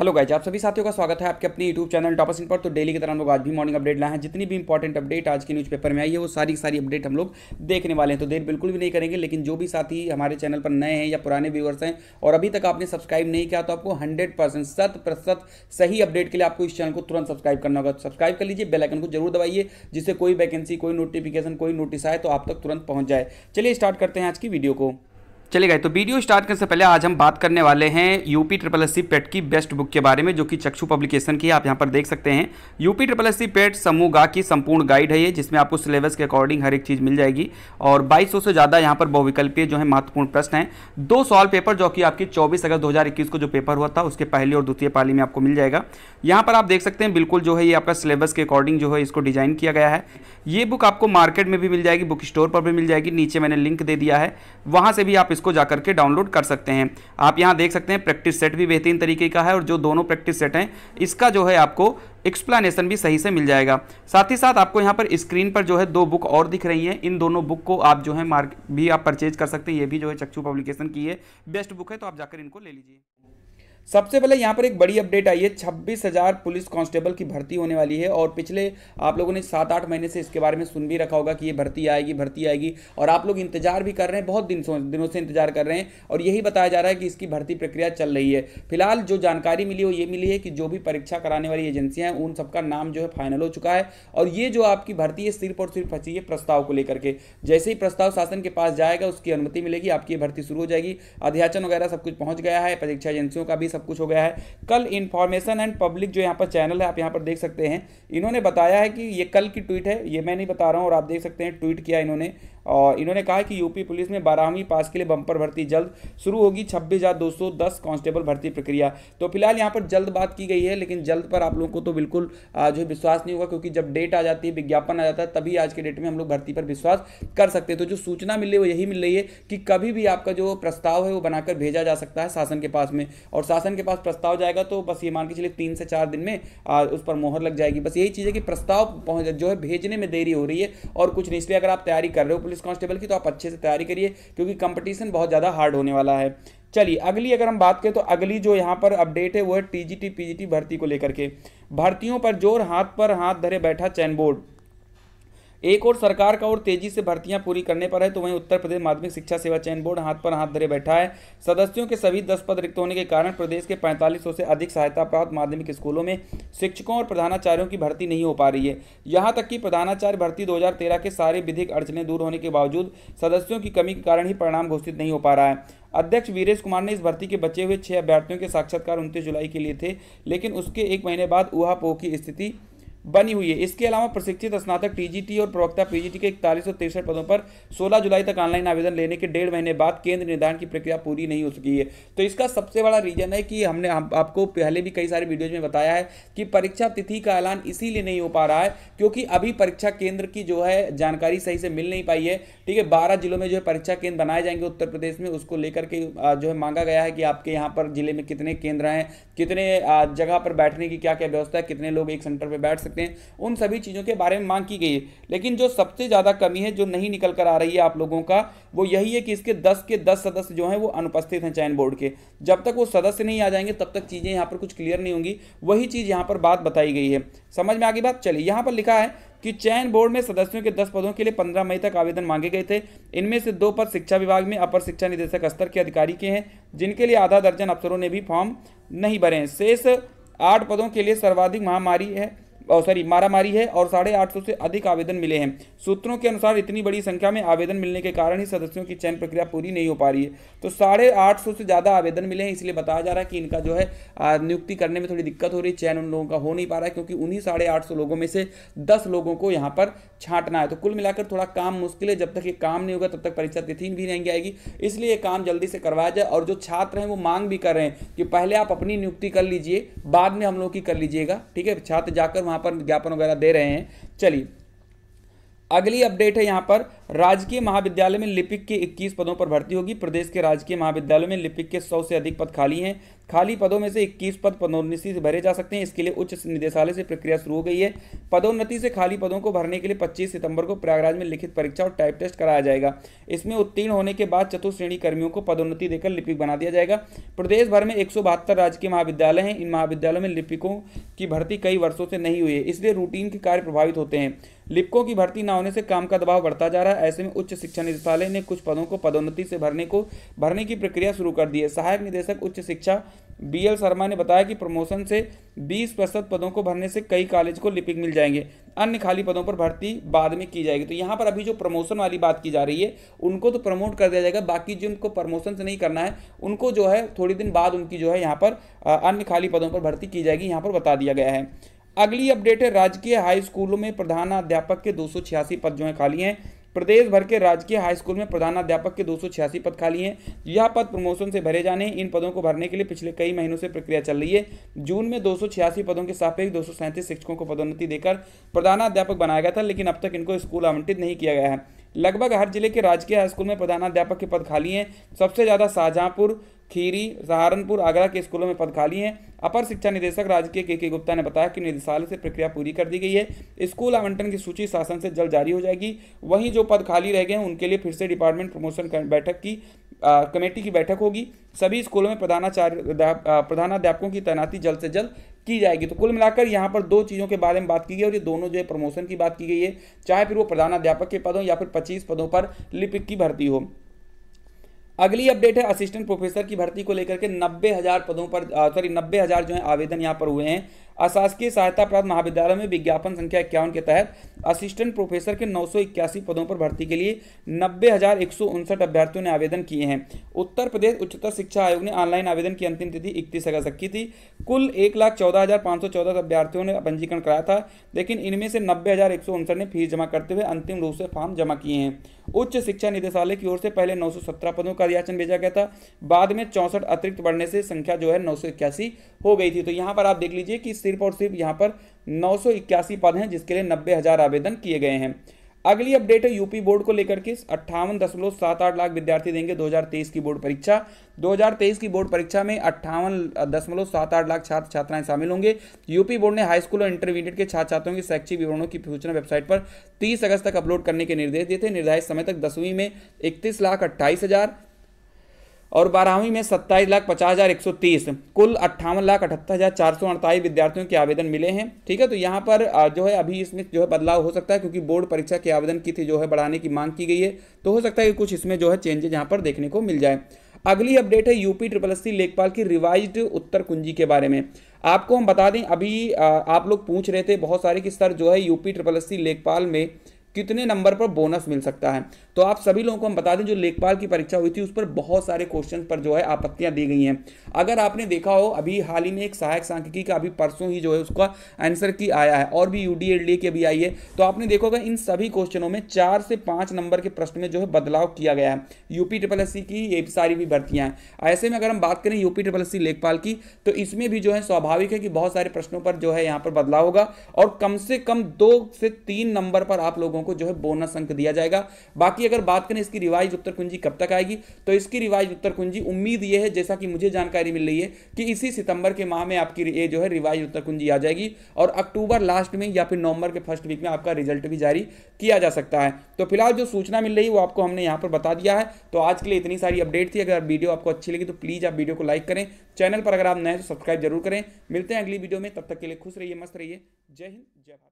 hello guys आप सभी साथियों का स्वागत है आपके अपने यूट्यूब चैनल टॉपस इन पर तो डेली की तरह हम लोग आज भी मॉर्निंग अपडेट लाए हैं जितनी भी इंपॉर्टेंट अपडेट आज न्यूज़ न्यूज़पेपर में आई है वो सारी सारी अपडेट हम लोग देखने वाले हैं तो देर बिल्कुल भी नहीं करेंगे लेकिन जो भी साथी हमारे चैनल पर नए हैं या पुराने व्यूवर्स हैं और अभी तक आपने सब्सक्राइब नहीं किया तो आपको हंड्रेड परसेंट शत सही अपडेट के लिए आपको इस चैनल को तुरंत सब्सक्राइब करना होगा सब्सक्राइब कर लीजिए बेलाइकन को जरूर दबाइए जिससे कोई वैकेंसी कोई नोटिफिकेशन कोई नोटिस आए तो आप तक तुरंत पहुँच जाए चलिए स्टार्ट करते हैं आज की वीडियो को चले गए तो वीडियो स्टार्ट करने से पहले आज हम बात करने वाले हैं UP triple S C PET की बेस्ट बुक के बारे में जो कि चक्षु पब्लिकेशन की है आप यहाँ पर देख सकते हैं UP triple S C PET समूह गा की संपूर्ण गाइड है ये जिसमें आपको सिलेबस के अकॉर्डिंग हर एक चीज़ मिल जाएगी और 2200 से ज़्यादा यहाँ पर बहुविकल्पीय जो है महत्वपूर्ण प्रश्न है दो सॉल्व पेपर जो कि आपकी चौबीस अगस्त दो को जो पेपर हुआ था उसके पहली और द्वितीय पाली में आपको मिल जाएगा यहाँ पर आप देख सकते हैं बिल्कुल जो है ये आपका सिलेबस के अकॉर्डिंग जो है इसको डिजाइन किया गया है ये बुक आपको मार्केट में भी मिल जाएगी बुक स्टोर पर भी मिल जाएगी नीचे मैंने लिंक दे दिया है वहाँ से भी आप इसको जाकर के डाउनलोड कर सकते हैं आप यहाँ देख सकते हैं प्रैक्टिस सेट भी बेहतरीन तरीके का है और जो दोनों प्रैक्टिस सेट हैं इसका जो है आपको एक्सप्लेनेशन भी सही से मिल जाएगा साथ ही साथ आपको यहाँ पर स्क्रीन पर जो है दो बुक और दिख रही हैं इन दोनों बुक को आप जो है मार्क भी आप परचेज कर सकते हैं ये भी जो है चक्षु पब्लिकेशन की है बेस्ट बुक है तो आप जाकर इनको ले लीजिए सबसे पहले यहाँ पर एक बड़ी अपडेट आई है छब्बीस हजार पुलिस कांस्टेबल की भर्ती होने वाली है और पिछले आप लोगों ने सात आठ महीने से इसके बारे में सुन भी रखा होगा कि ये भर्ती आएगी भर्ती आएगी और आप लोग इंतजार भी कर रहे हैं बहुत दिन दिनों से इंतजार कर रहे हैं और यही बताया जा रहा है कि इसकी भर्ती प्रक्रिया चल रही है फिलहाल जो जानकारी मिली वो ये मिली है कि जो भी परीक्षा कराने वाली एजेंसियाँ हैं उन सबका नाम जो है फाइनल हो चुका है और ये जो आपकी भर्ती है सिर्फ और सिर्फ फंसी है प्रस्ताव को लेकर के जैसे ही प्रस्ताव शासन के पास जाएगा उसकी अनुमति मिलेगी आपकी भर्ती शुरू हो जाएगी अध्याचन वगैरह सब कुछ पहुँच गया है परीक्षा एजेंसियों का भी सब सब कुछ हो गया है कल इन्फॉर्मेशन एंड पब्लिक जो यहाँ पर चैनल है आप यहाँ पर देख सकते हैं इन्होंने बताया है कि ये कल की ट्वीट है ये मैं नहीं बता रहा हूँ और आप देख सकते हैं ट्वीट किया इन्होंने और इन्होंने कहा कि यूपी पुलिस में बारहवीं पास के लिए बम्पर भर्ती जल्द शुरू होगी छब्बीस हज़ार दो सौ दस कांस्टेबल भर्ती प्रक्रिया तो फिलहाल यहाँ पर जल्द बात की गई है लेकिन जल्द पर आप लोगों को तो बिल्कुल जो विश्वास नहीं होगा क्योंकि जब डेट आ जाती है विज्ञापन आ जाता है तभी आज के डेट में हम लोग भर्ती पर विश्वास कर सकते हैं तो जो सूचना मिल रही है वो यही मिल रही है कि कभी भी आपका जो प्रस्ताव है वो बनाकर भेजा जा सकता है शासन के पास में और शासन के पास प्रस्ताव जाएगा तो बस ये मान के चलिए तीन से चार दिन में उस पर मोहर लग जाएगी बस यही चीज़ है कि प्रस्ताव जो है भेजने में देरी हो रही है और कुछ नहीं इसलिए अगर आप तैयारी कर रहे हो पुलिस कांस्टेबल की तो आप अच्छे से तैयारी करिए क्योंकि कंपटीशन बहुत ज़्यादा हार्ड होने वाला है चलिए अगली अगर हम बात करें तो अगली जो यहाँ पर अपडेट है वो है टी पीजीटी भर्ती को लेकर के भर्तियों पर जोर हाथ पर हाथ धरे बैठा चैन बोर्ड एक और सरकार का और तेजी से भर्तियां पूरी करने पर है तो वहीं उत्तर प्रदेश माध्यमिक शिक्षा सेवा चयन बोर्ड हाथ पर हाथ धरे बैठा है सदस्यों के सभी दस पद रिक्त होने के कारण प्रदेश के पैंतालीस से अधिक सहायता प्राप्त माध्यमिक स्कूलों में शिक्षकों और प्रधानाचार्यों की भर्ती नहीं हो पा रही है यहां तक कि प्रधानाचार्य भर्ती दो के सारे विधिक अड़चने दूर होने के बावजूद सदस्यों की कमी के कारण ही परिणाम घोषित नहीं हो पा रहा है अध्यक्ष वीरेश कुमार ने इस भर्ती के बचे हुए छह अभ्यर्थियों के साक्षात्कार उनतीस जुलाई के लिए थे लेकिन उसके एक महीने बाद उहापोह की स्थिति बनी हुई है इसके अलावा प्रशिक्षित स्नातक टीजीटी और प्रवक्ता पीजीटी के इकतालीस सौ तिरसठ पदों पर 16 जुलाई तक ऑनलाइन आवेदन लेने के डेढ़ महीने बाद केंद्र निर्धारण की प्रक्रिया पूरी नहीं हो सकी है तो इसका सबसे बड़ा रीजन है कि हमने आप, आपको पहले भी कई सारे वीडियोज में बताया है कि परीक्षा तिथि का ऐलान इसीलिए नहीं हो पा रहा है क्योंकि अभी परीक्षा केंद्र की जो है जानकारी सही से मिल नहीं पाई है ठीक है बारह जिलों में जो है परीक्षा केंद्र बनाए जाएंगे उत्तर प्रदेश में उसको लेकर के जो है मांगा गया है कि आपके यहाँ पर जिले में कितने केंद्र हैं कितने जगह पर बैठने की क्या क्या व्यवस्था है कितने लोग एक सेंटर पर बैठ सकते सकते हैं उन सभी चीज़ों के बारे में मांग की गई है लेकिन जो सबसे ज़्यादा कमी है जो नहीं निकल कर आ रही है आप लोगों का वो यही है कि इसके दस के दस सदस्य जो हैं वो अनुपस्थित हैं चयन बोर्ड के जब तक वो सदस्य नहीं आ जाएंगे तब तक चीज़ें यहाँ पर कुछ क्लियर नहीं होंगी वही चीज़ यहाँ पर बात बताई गई है समझ में आगे बात चलिए यहाँ पर लिखा है कि चयन बोर्ड में सदस्यों के 10 पदों के लिए 15 मई तक आवेदन मांगे गए थे इनमें से दो पद शिक्षा विभाग में अपर शिक्षा निदेशक स्तर के अधिकारी के हैं जिनके लिए आधा दर्जन अफसरों ने भी फॉर्म नहीं भरे हैं शेष आठ पदों के लिए सर्वाधिक महामारी है सॉरी मारामारी है और साढ़े आठ सौ से अधिक आवेदन मिले हैं सूत्रों के अनुसार इतनी बड़ी संख्या में आवेदन मिलने के कारण ही सदस्यों की चयन प्रक्रिया पूरी नहीं हो पा रही है तो साढ़े आठ सौ से ज़्यादा आवेदन मिले हैं इसलिए बताया जा रहा है कि इनका जो है नियुक्ति करने में थोड़ी दिक्कत हो रही है चयन उन लोगों का हो नहीं पा रहा है क्योंकि उन्हीं साढ़े आठ सौ लोगों में से दस लोगों को यहाँ पर छाटना है तो कुल मिलाकर थोड़ा काम मुश्किल है जब तक ये काम नहीं होगा तब तक परीक्षा तिथि भी नहीं आएगी इसलिए काम जल्दी से करवाया जाए और जो छात्र हैं वो मांग भी कर रहे हैं कि पहले आप अपनी नियुक्ति कर लीजिए बाद में हम लोग की कर लीजिएगा ठीक है छात्र जाकर वहाँ यहाँ पर ज्ञापन वगैरह दे रहे हैं चलिए अगली अपडेट है यहाँ पर राजकीय महाविद्यालय में लिपिक के 21 पदों पर भर्ती होगी प्रदेश के राजकीय महाविद्यालय में लिपिक के 100 से अधिक पद खाली हैं खाली पदों में से 21 पद पदोन्नति से भरे जा सकते हैं इसके लिए उच्च निदेशालय से प्रक्रिया शुरू हो गई है पदोन्नति से खाली पदों को भरने के लिए 25 सितंबर को प्रयागराज में लिखित परीक्षा और टाइप टेस्ट कराया जाएगा इसमें उत्तीर्ण होने के बाद चतुर्थ श्रेणी कर्मियों को पदोन्नति देकर लिपिक बना दिया जाएगा प्रदेश भर में एक राजकीय महाविद्यालय हैं इन महाविद्यालयों में लिपिकों की भर्ती कई वर्षों से नहीं हुई है इसलिए रूटीन के कार्य प्रभावित होते हैं लिपिकों की भर्ती न होने से काम का दबाव बढ़ता जा रहा है ऐसे में उच्च शिक्षा निदेशालय ने कुछ पदों को पदोन्नति से भरने को भरने की प्रक्रिया शुरू कर दी है सहायक निदेशक उच्च शिक्षा बी एल शर्मा ने बताया कि प्रमोशन से 20 प्रतिशत पदों को भरने से कई कॉलेज को लिपिक मिल जाएंगे अन्य खाली पदों पर भर्ती बाद में की जाएगी तो यहाँ पर अभी जो प्रमोशन वाली बात की जा रही है उनको तो प्रमोट कर दिया जाएगा बाकी जिनको प्रमोशन से नहीं करना है उनको जो है थोड़ी दिन बाद उनकी जो है यहाँ पर अन्य खाली पदों पर भर्ती की जाएगी यहाँ पर बता दिया गया है अगली अपडेट है राजकीय हाई स्कूलों में प्रधानाध्यापक के दो पद जो है खाली हैं प्रदेश भर के राजकीय हाई स्कूल में प्रधानाध्यापक के दो पद खाली हैं यह पद प्रमोशन से भरे जाने इन पदों को भरने के लिए पिछले कई महीनों से प्रक्रिया चल रही है जून में दो पदों के सापेक्ष दो शिक्षकों को पदोन्नति देकर प्रधानाध्यापक बनाया गया था लेकिन अब तक इनको स्कूल आवंटित नहीं किया गया है लगभग हर जिले के राजकीय हाई स्कूल में प्रधानाध्यापक के पद खाली हैं सबसे ज़्यादा शाहजहाँपुर खीरी सहारनपुर आगरा के स्कूलों में पद खाली हैं अपर शिक्षा निदेशक राजकीय के के गुप्ता ने बताया कि निदेशालय से प्रक्रिया पूरी कर दी गई है स्कूल आवंटन की सूची शासन से जल्द जारी हो जाएगी वहीं जो पद खाली रह गए हैं उनके लिए फिर से डिपार्टमेंट प्रमोशन बैठक की कमेटी की बैठक होगी सभी स्कूलों में प्रधानाचार्य प्रधानाध्यापकों की तैनाती जल्द से जल्द की जाएगी तो कुल मिलाकर यहाँ पर दो चीज़ों के बारे में बात की गई और ये दोनों जो है प्रमोशन की बात की गई है चाहे फिर वो प्रधानाध्यापक के पद हों या फिर पच्चीस पदों पर लिपिक की भर्ती हो अगली अपडेट है असिस्टेंट प्रोफेसर की भर्ती को लेकर के नब्बे हजार पदों पर सॉरी नब्बे हजार जो है आवेदन यहाँ पर हुए हैं अशासकीय सहायता प्राप्त महाविद्यालय में विज्ञापन संख्या इक्यावन के तहत असिस्टेंट प्रोफेसर के नौ पदों पर भर्ती के लिए नब्बे अभ्यर्थियों ने आवेदन किए हैं उत्तर प्रदेश उच्चतर शिक्षा आयोग ने ऑनलाइन आवेदन की अंतिम तिथि इकतीस अगस्त रखी थी कुल एक लाख चौदह हजार सौ चौदह अभ्यर्थियों ने पंजीकरण कराया था लेकिन इनमें से नब्बे हजार एक सौ उनसठ ने फीस जमा करते हुए अंतिम रूप से फॉर्म जमा किए हैं उच्च शिक्षा निदेशालय की ओर से पहले नौ सौ सत्रह पदों का बाद याचन भेजा गया था बाद में चौंसठ अतिरिक्त बढ़ने से संख्या जो है नौ हो गई थी तो यहाँ पर आप देख लीजिए कि सिर्फ और सिर्फ यहाँ पर नौ पद हैं जिसके लिए नब्बे आवेदन किए गए हैं अगली अपडेट है यूपी बोर्ड को लेकर के अट्ठावन दशमलव सात आठ लाख विद्यार्थी देंगे 2023 की बोर्ड परीक्षा 2023 की बोर्ड परीक्षा में अट्ठावन दशमलव सात आठ लाख छात्र छात्राएं शामिल होंगे यूपी बोर्ड ने हाई स्कूल और इंटरमीडिएट के छात्र छात्रों की शैक्षिक विवरणों की सूचना वेबसाइट पर 30 अगस्त तक अपलोड करने के निर्देश दिए थे निर्धारित समय तक दसवीं में इकतीस लाख अट्ठाईस हज़ार और बारहवीं में सत्ताईस लाख पचास हज़ार एक सौ तीस कुल अट्ठावन लाख अठहत्तर हज़ार चार सौ अड़तालीस विद्यार्थियों के आवेदन मिले हैं ठीक है तो यहाँ पर जो है अभी इसमें जो है बदलाव हो सकता है क्योंकि बोर्ड परीक्षा के आवेदन की थी जो है बढ़ाने की मांग की गई है तो हो सकता है कि कुछ इसमें जो है चेंजेज यहाँ पर देखने को मिल जाए अगली अपडेट है यूपी ट्रिपल एस लेखपाल की रिवाइज्ड उत्तर कुंजी के बारे में आपको हम बता दें अभी आप लोग पूछ रहे थे बहुत सारे कि सर जो है यूपी ट्रिपल एस लेखपाल में कितने नंबर पर बोनस मिल सकता है तो आप सभी लोगों को हम बता दें जो लेखपाल की परीक्षा हुई थी उस पर बहुत सारे क्वेश्चन पर जो है आपत्तियां दी गई हैं अगर आपने देखा हो अभी हाल ही में एक सहायक सांख्यिकी का अभी परसों ही जो है उसका आंसर की आया है और भी यूडी एल की आई है तो आपने होगा इन सभी क्वेश्चनों में चार से पाँच नंबर के प्रश्न में जो है बदलाव किया गया है यूपी ट्रिपल एस की ये सारी भी भर्तियां हैं ऐसे में अगर हम बात करें यूपी ट्रिपल एस लेखपाल की तो इसमें भी जो है स्वाभाविक है कि बहुत सारे प्रश्नों पर जो है यहाँ पर बदलाव होगा और कम से कम दो से तीन नंबर पर आप लोगों अंकों को जो है बोनस अंक दिया जाएगा बाकी अगर बात करें इसकी रिवाइज उत्तर कुंजी कब तक आएगी तो इसकी रिवाइज उत्तर कुंजी उम्मीद यह है जैसा कि मुझे जानकारी मिल रही है कि इसी सितंबर के माह में आपकी ये जो है रिवाइज उत्तर कुंजी आ जाएगी और अक्टूबर लास्ट में या फिर नवंबर के फर्स्ट वीक में आपका रिजल्ट भी जारी किया जा सकता है तो फिलहाल जो सूचना मिल रही है वो आपको हमने यहाँ पर बता दिया है तो आज के लिए इतनी सारी अपडेट थी अगर वीडियो आपको अच्छी लगी तो प्लीज़ आप वीडियो को लाइक करें चैनल पर अगर आप नए तो सब्सक्राइब जरूर करें मिलते हैं अगली वीडियो में तब तक के लिए खुश रहिए मस्त रहिए जय हिंद जय भारत